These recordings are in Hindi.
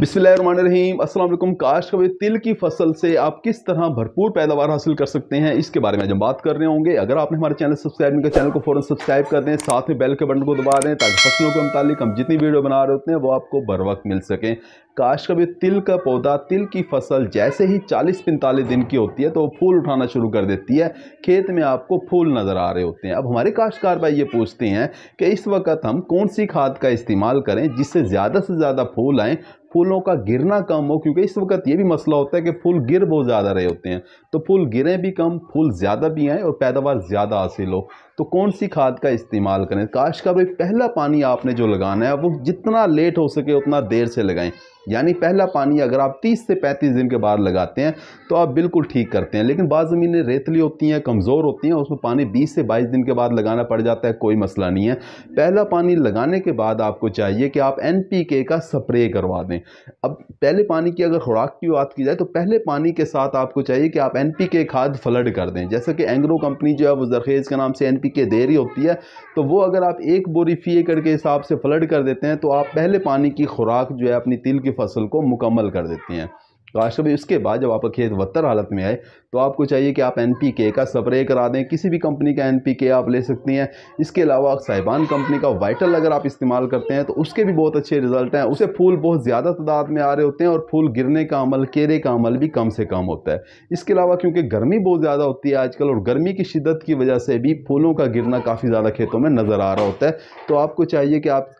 बिस्मिल्लाम असल काश कभी तिल की फसल से आप किस तरह भरपूर पैदावार हासिल कर सकते हैं इसके बारे में आज हम बात कर रहे होंगे अगर आपने हमारे चैनल सब्सक्राइब नहीं किया चैनल को फ़ौरन सब्सक्राइब कर दें साथ में बेल के बटन को दबा दें ताकि फसलों के मतलब हम जितनी वीडियो बना रहे होते हैं वो आपको बर वक्त मिल सकें काश कभी तिल का पौधा तिल की फसल जैसे ही 40-45 दिन की होती है तो वो फूल उठाना शुरू कर देती है खेत में आपको फूल नज़र आ रहे होते हैं अब हमारे काश्तकार भाई ये पूछते हैं कि इस वक्त हम कौन सी खाद का इस्तेमाल करें जिससे ज़्यादा से ज़्यादा फूल आएँ फूलों का गिरना कम हो क्योंकि इस वक्त ये भी मसला होता है कि फूल गिर बहुत ज़्यादा रहे होते हैं तो फूल गिरें भी कम फूल ज़्यादा भी आएँ और पैदावार ज़्यादा हासिल हो तो कौन सी खाद का इस्तेमाल करें काश का भाई पहला पानी आपने जो लगाना है वो जितना लेट हो सके उतना देर से लगाएं यानी पहला पानी अगर आप 30 से 35 दिन के बाद लगाते हैं तो आप बिल्कुल ठीक करते हैं लेकिन बाद ज़मीनें रेतली होती हैं कमज़ोर होती हैं उसमें पानी 20 से 22 दिन के बाद लगाना पड़ जाता है कोई मसला नहीं है पहला पानी लगाने के बाद आपको चाहिए कि आप एन का स्प्रे करवा दें अब पहले पानी की अगर खुराक की बात की जाए तो पहले पानी के साथ आपको चाहिए कि आप एन खाद फ्लड कर दें जैसे कि एंग्रो कंपनी जो है वो जरखेज़ के नाम से एन दे रही होती है तो वो अगर आप एक बोरी फी एकड़ के हिसाब से फ्लड कर देते हैं तो आप पहले पानी की खुराक जो है अपनी तिल की फसल को मुकम्मल कर देती हैं तो कभी उसके बाद जब आपका खेत बदतर हालत में आए तो आपको चाहिए कि आप एनपीके के का स्प्रे करा दें किसी भी कंपनी का एन पी के आप ले सकती हैं इसके अलावा साइबान कंपनी का वाइटल अगर आप इस्तेमाल करते हैं तो उसके भी बहुत अच्छे रिजल्ट हैं उसे फूल बहुत ज़्यादा तादाद में आ रहे होते हैं और फूल गिरने का अमल केरे का अमल भी कम से कम होता है इसके अलावा क्योंकि गर्मी बहुत ज़्यादा होती है आजकल और गर्मी की शिदत की वजह से भी फूलों का गिरना काफ़ी ज़्यादा खेतों में नज़र आ रहा होता है तो आपको चाहिए कि आप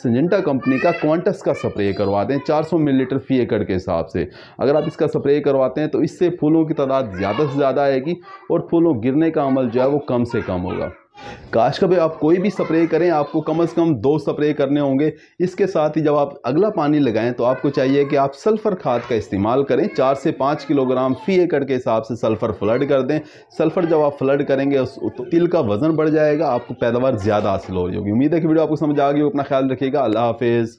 सिंजेंटा कंपनी का क्वांटस का स्प्रे करवाते हैं 400 मिलीलीटर फी एकड़ के हिसाब से अगर आप इसका स्प्रे करवाते हैं तो इससे फूलों की तादाद ज़्यादा से ज़्यादा आएगी और फूलों गिरने का अमल जो है वो कम से कम होगा काश कभी आप कोई भी स्प्रे करें आपको कम से कम दो स्प्रे करने होंगे इसके साथ ही जब आप अगला पानी लगाएं तो आपको चाहिए कि आप सल्फ़र खाद का इस्तेमाल करें चार से पाँच किलोग्राम फ़ी एकड़ के हिसाब से सल्फ़र फ्लड कर दें सल्फ़र जब आप फ्लड करेंगे तो तिल का वज़न बढ़ जाएगा आपको पैदावार ज़्यादा हासिल हो जाएगी उम्मीद है कि वीडियो आपको समझ आ गई अपना ख्याल रखिएगा अल्लाह हाफिज़